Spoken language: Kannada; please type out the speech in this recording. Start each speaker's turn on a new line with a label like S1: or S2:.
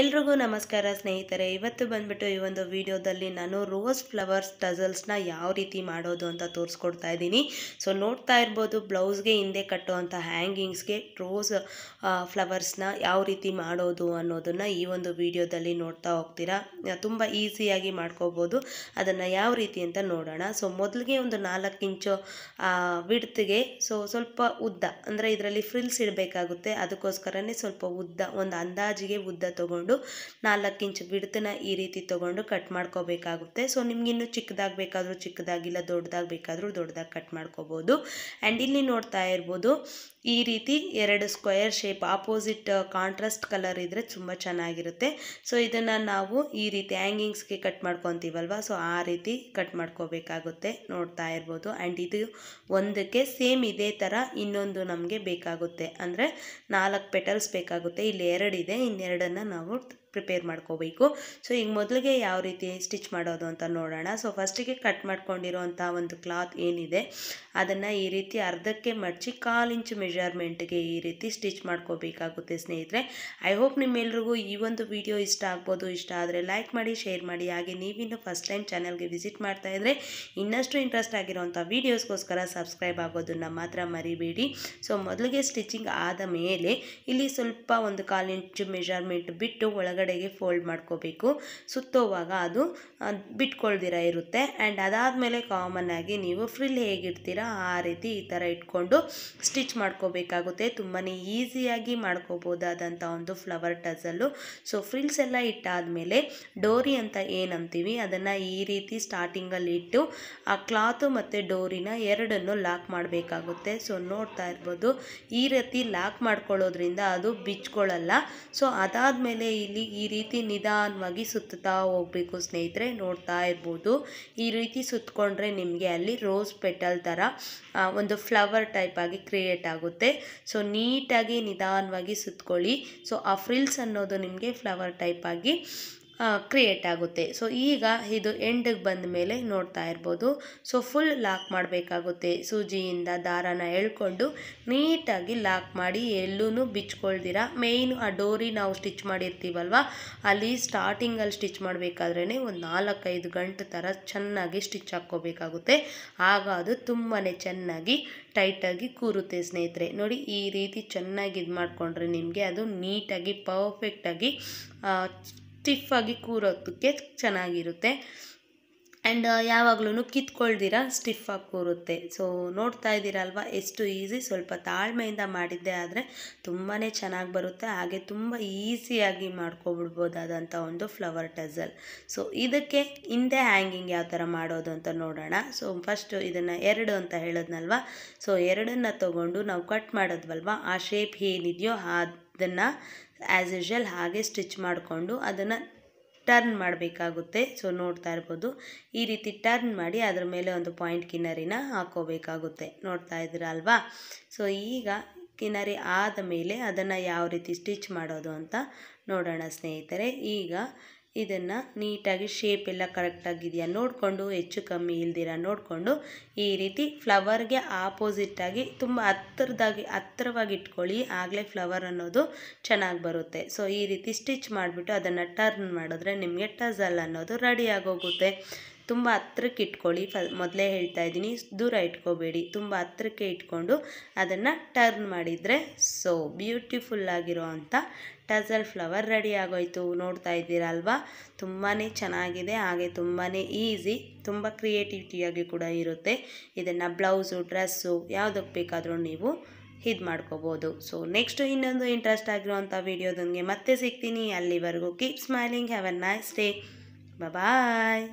S1: ಎಲ್ರಿಗೂ ನಮಸ್ಕಾರ ಸ್ನೇಹಿತರೆ ಇವತ್ತು ಬಂದ್ಬಿಟ್ಟು ಈ ಒಂದು ವಿಡಿಯೋದಲ್ಲಿ ನಾನು ರೋಸ್ ಫ್ಲವರ್ಸ್ ಟಜಲ್ಸ್ನ ಯಾವ ರೀತಿ ಮಾಡೋದು ಅಂತ ತೋರಿಸ್ಕೊಡ್ತಾ ಇದ್ದೀನಿ ಸೊ ನೋಡ್ತಾ ಇರ್ಬೋದು ಬ್ಲೌಸ್ಗೆ ಹಿಂದೆ ಕಟ್ಟುವಂಥ ಹ್ಯಾಂಗಿಂಗ್ಸ್ಗೆ ರೋಸ್ ಫ್ಲವರ್ಸ್ನ ಯಾವ ರೀತಿ ಮಾಡೋದು ಅನ್ನೋದನ್ನು ಈ ಒಂದು ವಿಡಿಯೋದಲ್ಲಿ ನೋಡ್ತಾ ಹೋಗ್ತೀರಾ ತುಂಬ ಈಸಿಯಾಗಿ ಮಾಡ್ಕೋಬೋದು ಅದನ್ನು ಯಾವ ರೀತಿ ಅಂತ ನೋಡೋಣ ಸೊ ಮೊದಲಿಗೆ ಒಂದು ನಾಲ್ಕು ಇಂಚು ಬಿಡ್ತಿಗೆ ಸೊ ಸ್ವಲ್ಪ ಉದ್ದ ಅಂದರೆ ಇದರಲ್ಲಿ ಫ್ರಿಲ್ಸ್ ಇಡಬೇಕಾಗುತ್ತೆ ಅದಕ್ಕೋಸ್ಕರನೇ ಸ್ವಲ್ಪ ಉದ್ದ ಒಂದು ಅಂದಾಜಿಗೆ ಉದ್ದ ತೊಗೊಂಡು ತೊಗೊಂಡು ನಾಲ್ಕು ಇಂಚು ಬಿಡ್ತನ ಈ ರೀತಿ ತೊಗೊಂಡು ಕಟ್ ಮಾಡ್ಕೋಬೇಕಾಗುತ್ತೆ ಸೊ ನಿಮ್ಗಿನ್ನೂ ಚಿಕ್ಕದಾಗಿ ಬೇಕಾದರೂ ಚಿಕ್ಕದಾಗಿಲ್ಲ ದೊಡ್ಡದಾಗಿ ಬೇಕಾದರೂ ದೊಡ್ಡದಾಗಿ ಕಟ್ ಮಾಡ್ಕೋಬೋದು ಆ್ಯಂಡ್ ಇಲ್ಲಿ ನೋಡ್ತಾ ಇರ್ಬೋದು ಈ ರೀತಿ ಎರಡು square shape opposite contrast colour ಇದ್ದರೆ ತುಂಬ ಚೆನ್ನಾಗಿರುತ್ತೆ ಸೊ ಇದನ್ನು ನಾವು ಈ ರೀತಿ ಹ್ಯಾಂಗಿಂಗ್ಸ್ಗೆ ಕಟ್ ಮಾಡ್ಕೊತೀವಲ್ವ ಸೊ ಆ ರೀತಿ ಕಟ್ ಮಾಡ್ಕೋಬೇಕಾಗುತ್ತೆ ನೋಡ್ತಾ ಇರ್ಬೋದು ಆ್ಯಂಡ್ ಇದು ಒಂದಕ್ಕೆ ಸೇಮ್ ಇದೇ ಥರ ಇನ್ನೊಂದು ನಮಗೆ ಬೇಕಾಗುತ್ತೆ ಅಂದರೆ ನಾಲ್ಕು ಪೆಟಲ್ಸ್ ಬೇಕಾಗುತ್ತೆ ಇಲ್ಲಿ ಎರಡಿದೆ ಇನ್ನೆರಡನ್ನು ನಾವು ಪ್ರಿಪೇರ್ ಮಾಡ್ಕೋಬೇಕು ಸೊ ಈಗ ಮೊದಲಿಗೆ ಯಾವ ರೀತಿ ಸ್ಟಿಚ್ ಮಾಡೋದು ಅಂತ ನೋಡೋಣ ಸೊ ಫಸ್ಟಿಗೆ ಕಟ್ ಮಾಡ್ಕೊಂಡಿರೋಂಥ ಒಂದು ಕ್ಲಾತ್ ಏನಿದೆ ಅದನ್ನು ಈ ರೀತಿ ಅರ್ಧಕ್ಕೆ ಮಡಚಿ ಕಾಲು ಇಂಚು ಮೆಜರ್ಮೆಂಟ್ಗೆ ಈ ರೀತಿ ಸ್ಟಿಚ್ ಮಾಡ್ಕೋಬೇಕಾಗುತ್ತೆ ಸ್ನೇಹಿತರೆ ಐ ಹೋಪ್ ನಿಮ್ಮೆಲ್ರಿಗೂ ಈ ಒಂದು ವಿಡಿಯೋ ಇಷ್ಟ ಆಗ್ಬೋದು ಇಷ್ಟ ಆದರೆ ಲೈಕ್ ಮಾಡಿ ಶೇರ್ ಮಾಡಿ ಹಾಗೆ ನೀವಿನ್ನು ಫಸ್ಟ್ ಟೈಮ್ ಚಾನಲ್ಗೆ ವಿಸಿಟ್ ಮಾಡ್ತಾ ಇದ್ರೆ ಇನ್ನಷ್ಟು ಇಂಟ್ರೆಸ್ಟ್ ಆಗಿರೋಂಥ ವೀಡಿಯೋಸ್ಗೋಸ್ಕರ ಸಬ್ಸ್ಕ್ರೈಬ್ ಆಗೋದನ್ನು ಮಾತ್ರ ಮರಿಬೇಡಿ ಸೊ ಮೊದಲಿಗೆ ಸ್ಟಿಚಿಂಗ್ ಆದ ಮೇಲೆ ಇಲ್ಲಿ ಸ್ವಲ್ಪ ಒಂದು ಕಾಲು ಇಂಚು ಮೆಜರ್ಮೆಂಟ್ ಬಿಟ್ಟು ಒಳಗಡೆ ಕಡೆಗೆ ಫೋಲ್ಡ್ ಮಾಡ್ಕೋಬೇಕು ಸುತ್ತೋವಾಗ ಅದು ಬಿಟ್ಕೊಳ್ದಿರ ಇರುತ್ತೆ ಆ್ಯಂಡ್ ಅದಾದಮೇಲೆ ಕಾಮನ್ ಆಗಿ ನೀವು ಫ್ರಿಲ್ ಹೇಗಿಡ್ತೀರಾ ಆ ರೀತಿ ಈ ಥರ ಇಟ್ಕೊಂಡು ಸ್ಟಿಚ್ ಮಾಡ್ಕೋಬೇಕಾಗುತ್ತೆ ತುಂಬಾ ಈಸಿಯಾಗಿ ಮಾಡ್ಕೋಬೋದಾದಂಥ ಒಂದು ಫ್ಲವರ್ ಟಸಲ್ಲು ಸೊ ಫ್ರಿಲ್ಸ್ ಎಲ್ಲ ಮೇಲೆ ಡೋರಿ ಅಂತ ಏನಂತೀವಿ ಅದನ್ನು ಈ ರೀತಿ ಸ್ಟಾರ್ಟಿಂಗಲ್ಲಿ ಇಟ್ಟು ಆ ಕ್ಲಾತು ಮತ್ತು ಡೋರಿನ ಎರಡನ್ನು ಲಾಕ್ ಮಾಡಬೇಕಾಗುತ್ತೆ ಸೊ ನೋಡ್ತಾ ಇರ್ಬೋದು ಈ ರೀತಿ ಲಾಕ್ ಮಾಡ್ಕೊಳ್ಳೋದ್ರಿಂದ ಅದು ಬಿಚ್ಕೊಳ್ಳಲ್ಲ ಸೊ ಮೇಲೆ ಇಲ್ಲಿ ಈ ರೀತಿ ನಿಧಾನವಾಗಿ ಸುತ್ತಾ ಹೋಗಬೇಕು ಸ್ನೇಹಿತರೆ ನೋಡ್ತಾ ಇರ್ಬೋದು ಈ ರೀತಿ ಸುತ್ತಕೊಂಡ್ರೆ ನಿಮಗೆ ಅಲ್ಲಿ ರೋಸ್ ಪೆಟಲ್ ಥರ ಒಂದು ಫ್ಲವರ್ ಟೈಪ್ ಆಗಿ ಕ್ರಿಯೇಟ್ ಆಗುತ್ತೆ ಸೊ ನೀಟಾಗಿ ನಿಧಾನವಾಗಿ ಸುತ್ತಕೊಳ್ಳಿ ಸೊ ಆ ಫ್ರಿಲ್ಸ್ ಅನ್ನೋದು ನಿಮಗೆ ಫ್ಲವರ್ ಟೈಪ್ ಆಗಿ ಕ್ರಿಯೇಟ್ ಆಗುತ್ತೆ ಸೊ ಈಗ ಇದು ಎಂಡಿಗೆ ಬಂದ ಮೇಲೆ ನೋಡ್ತಾ ಇರ್ಬೋದು ಸೊ ಫುಲ್ ಲಾಕ್ ಮಾಡಬೇಕಾಗುತ್ತೆ ಸೂಜಿಯಿಂದ ದಾರಾನ ಎಳ್ಕೊಂಡು ನೀಟಾಗಿ ಲಾಕ್ ಮಾಡಿ ಎಲ್ಲೂ ಬಿಚ್ಕೊಳ್ದಿರ ಮೇಯ್ನು ಆ ಡೋರಿ ನಾವು ಸ್ಟಿಚ್ ಮಾಡಿರ್ತೀವಲ್ವ ಅಲ್ಲಿ ಸ್ಟಾರ್ಟಿಂಗಲ್ಲಿ ಸ್ಟಿಚ್ ಮಾಡಬೇಕಾದ್ರೇ ಒಂದು ನಾಲ್ಕೈದು ಗಂಟೆ ಥರ ಚೆನ್ನಾಗಿ ಸ್ಟಿಚ್ ಹಾಕ್ಕೋಬೇಕಾಗುತ್ತೆ ಆಗ ಅದು ತುಂಬಾ ಚೆನ್ನಾಗಿ ಟೈಟಾಗಿ ಕೂರುತ್ತೆ ಸ್ನೇಹಿತರೆ ನೋಡಿ ಈ ರೀತಿ ಚೆನ್ನಾಗಿ ಇದು ಮಾಡಿಕೊಂಡ್ರೆ ನಿಮಗೆ ಅದು ನೀಟಾಗಿ ಪರ್ಫೆಕ್ಟಾಗಿ ಸ್ಟಿಫಾಗಿ ಕೂರೋದಕ್ಕೆ ಚೆನ್ನಾಗಿರುತ್ತೆ ಆ್ಯಂಡ್ ಯಾವಾಗಲೂ ಕಿತ್ಕೊಳ್ದಿರ ಸ್ಟಿಫಾಗಿ ಕೂರುತ್ತೆ ಸೊ ನೋಡ್ತಾ ಇದ್ದೀರಲ್ವ ಎಷ್ಟು ಈಸಿ ಸ್ವಲ್ಪ ತಾಳ್ಮೆಯಿಂದ ಮಾಡಿದ್ದೆ ಆದರೆ ತುಂಬಾ ಚೆನ್ನಾಗಿ ಬರುತ್ತೆ ಹಾಗೆ ತುಂಬ ಈಸಿಯಾಗಿ ಮಾಡ್ಕೊಬಿಡ್ಬೋದಾದಂಥ ಒಂದು ಫ್ಲವರ್ ಟಜಲ್ ಸೊ ಇದಕ್ಕೆ ಹಿಂದೆ ಹ್ಯಾಂಗಿಂಗ್ ಯಾವ ಥರ ಮಾಡೋದು ಅಂತ ನೋಡೋಣ ಸೊ ಫಸ್ಟು ಇದನ್ನು ಎರಡು ಅಂತ ಹೇಳೋದ್ನಲ್ವ ಸೊ ಎರಡನ್ನು ತೊಗೊಂಡು ನಾವು ಕಟ್ ಮಾಡೋದ್ವಲ್ವ ಆ ಶೇಪ್ ಏನಿದೆಯೋ ಅದನ್ನು ಆ್ಯಸ್ ಯೂಶಲ್ ಹಾಗೆ ಸ್ಟಿಚ್ ಮಾಡಿಕೊಂಡು ಅದನ್ನು ಟರ್ನ್ ಮಾಡಬೇಕಾಗುತ್ತೆ ಸೊ ನೋಡ್ತಾ ಇರ್ಬೋದು ಈ ರೀತಿ ಟರ್ನ್ ಮಾಡಿ ಅದರ ಮೇಲೆ ಒಂದು ಪಾಯಿಂಟ್ ಕಿನ್ನರಿನ ಹಾಕೋಬೇಕಾಗುತ್ತೆ ನೋಡ್ತಾ ಇದ್ದೀರಾ ಅಲ್ವಾ ಸೊ ಈಗ ಕಿನ್ನರಿ ಆದ ಮೇಲೆ ಅದನ್ನು ಯಾವ ರೀತಿ ಸ್ಟಿಚ್ ಮಾಡೋದು ಅಂತ ನೋಡೋಣ ಸ್ನೇಹಿತರೆ ಈಗ ಇದನ್ನು ನೀಟಾಗಿ ಶೇಪ್ ಎಲ್ಲ ಕರೆಕ್ಟಾಗಿದೆಯಾ ನೋಡಿಕೊಂಡು ಹೆಚ್ಚು ಕಮ್ಮಿ ಇಲ್ದಿರ ನೋಡಿಕೊಂಡು ಈ ರೀತಿ ಫ್ಲವರ್ಗೆ ಆಪೋಸಿಟ್ಟಾಗಿ ತುಂಬ ಹತ್ತಿರದಾಗಿ ಹತ್ತಿರವಾಗಿ ಇಟ್ಕೊಳ್ಳಿ ಆಗಲೇ ಫ್ಲವರ್ ಅನ್ನೋದು ಚೆನ್ನಾಗಿ ಬರುತ್ತೆ ಸೊ ಈ ರೀತಿ ಸ್ಟಿಚ್ ಮಾಡಿಬಿಟ್ಟು ಅದನ್ನು ಟರ್ನ್ ಮಾಡಿದ್ರೆ ನಿಮಗೆ ಟಝಲ್ ಅನ್ನೋದು ರೆಡಿ ಆಗೋಗುತ್ತೆ ತುಂಬ ಹತ್ರಕ್ಕೆ ಇಟ್ಕೊಳ್ಳಿ ಫ ಮೊದಲೇ ಹೇಳ್ತಾ ಇದ್ದೀನಿ ದೂರ ಇಟ್ಕೋಬೇಡಿ ತುಂಬ ಹತ್ರಕ್ಕೆ ಇಟ್ಕೊಂಡು ಅದನ್ನು ಟರ್ನ್ ಮಾಡಿದರೆ ಸೊ ಬ್ಯೂಟಿಫುಲ್ ಆಗಿರೋ ಅಂಥ ಟಜಲ್ ಫ್ಲವರ್ ರೆಡಿ ಆಗೋಯಿತು ನೋಡ್ತಾ ಇದ್ದೀರಾ ಅಲ್ವಾ ತುಂಬಾ ಚೆನ್ನಾಗಿದೆ ಹಾಗೆ ತುಂಬಾ ಈಸಿ ತುಂಬ ಕ್ರಿಯೇಟಿವಿಟಿಯಾಗಿ ಕೂಡ ಇರುತ್ತೆ ಇದನ್ನು ಬ್ಲೌಸು ಡ್ರೆಸ್ಸು ಯಾವುದಕ್ಕೆ ಬೇಕಾದರೂ ನೀವು ಇದು ಮಾಡ್ಕೋಬೋದು ಸೊ ನೆಕ್ಸ್ಟ್ ಇನ್ನೊಂದು ಇಂಟ್ರೆಸ್ಟ್ ಆಗಿರುವಂಥ ವಿಡಿಯೋದೊಂದಿಗೆ ಮತ್ತೆ ಸಿಗ್ತೀನಿ ಅಲ್ಲಿವರೆಗೂ keep smiling have a nice day bye